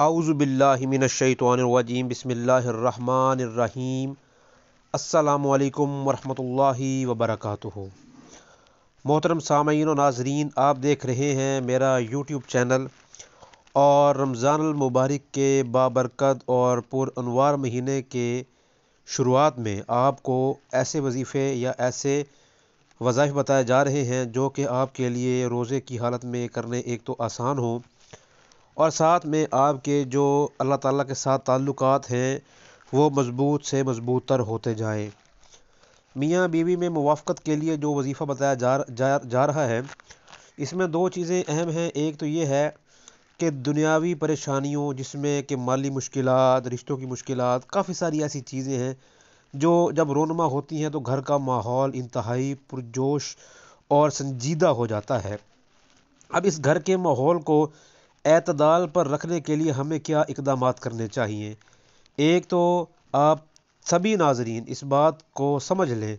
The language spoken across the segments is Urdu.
اعوذ باللہ من الشیطان الرجیم بسم اللہ الرحمن الرحیم السلام علیکم ورحمۃ اللہ وبرکاتہ محترم سامعین و ناظرین آپ دیکھ رہے ہیں میرا یوٹیوب چینل اور رمضان المبارک کے بابرکت اور انوار مہینے کے شروعات میں آپ کو ایسے وظیفے یا ایسے وظائف بتائے جا رہے ہیں جو کہ آپ کے لیے روزے کی حالت میں کرنے ایک تو آسان ہوں اور ساتھ میں آپ کے جو اللہ تعالیٰ کے ساتھ تعلقات ہیں وہ مضبوط سے مضبوط تر ہوتے جائیں میاں بیوی میں موافقت کے لیے جو وظیفہ بتایا جا جا جا رہا ہے اس میں دو چیزیں اہم ہیں ایک تو یہ ہے کہ دنیاوی پریشانیوں جس میں کہ مالی مشکلات رشتوں کی مشکلات کافی ساری ایسی چیزیں ہیں جو جب رونما ہوتی ہیں تو گھر کا ماحول انتہائی پرجوش اور سنجیدہ ہو جاتا ہے اب اس گھر کے ماحول کو اعتدال پر رکھنے کے لیے ہمیں کیا اقدامات کرنے چاہئیں ایک تو آپ سبھی ناظرین اس بات کو سمجھ لیں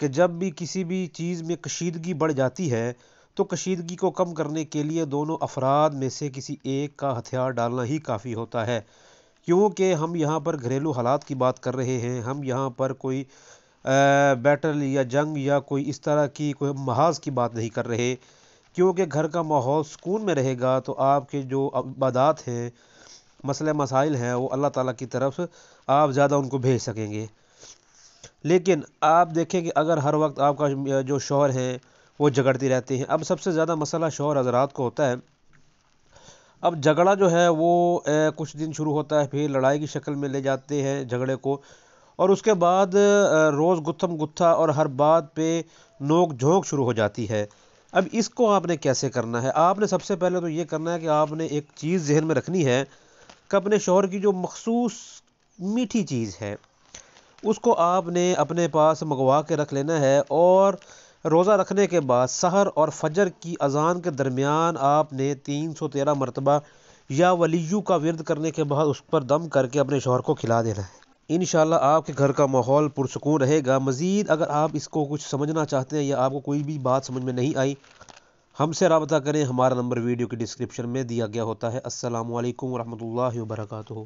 کہ جب بھی کسی بھی چیز میں کشیدگی بڑھ جاتی ہے تو کشیدگی کو کم کرنے کے لیے دونوں افراد میں سے کسی ایک کا ہتھیار ڈالنا ہی کافی ہوتا ہے کیونکہ ہم یہاں پر گھریلو حالات کی بات کر رہے ہیں ہم یہاں پر کوئی بیٹل یا جنگ یا کوئی اس طرح کی کوئی محاذ کی بات نہیں کر رہے کیونکہ گھر کا ماحول سکون میں رہے گا تو آپ کے جو عبادات ہیں مسئلہ مسائل ہیں وہ اللہ تعالیٰ کی طرف آپ زیادہ ان کو بھیج سکیں گے لیکن آپ دیکھیں کہ اگر ہر وقت آپ کا جو شوہر ہیں وہ جگڑتی رہتی ہیں اب سب سے زیادہ مسئلہ شوہر حضرات کو ہوتا ہے اب جھگڑا جو ہے وہ کچھ دن شروع ہوتا ہے پھر لڑائی کی شکل میں لے جاتے ہیں جھگڑے کو اور اس کے بعد روز گتھم گتھا اور ہر بات پہ نوک جھونک شروع ہو جاتی ہے اب اس کو آپ نے کیسے کرنا ہے آپ نے سب سے پہلے تو یہ کرنا ہے کہ آپ نے ایک چیز ذہن میں رکھنی ہے کہ اپنے شوہر کی جو مخصوص میٹھی چیز ہے اس کو آپ نے اپنے پاس منگوا کے رکھ لینا ہے اور روزہ رکھنے کے بعد سحر اور فجر کی اذان کے درمیان آپ نے تین سو تیرہ مرتبہ یا ولیو کا ورد کرنے کے بعد اس پر دم کر کے اپنے شوہر کو کھلا دینا ہے ان شاء اللہ آپ کے گھر کا ماحول پرسکون رہے گا مزید اگر آپ اس کو کچھ سمجھنا چاہتے ہیں یا آپ کو کوئی بھی بات سمجھ میں نہیں آئی ہم سے رابطہ کریں ہمارا نمبر ویڈیو کے ڈسکرپشن میں دیا گیا ہوتا ہے السلام علیکم ورحمۃ اللہ وبرکاتہ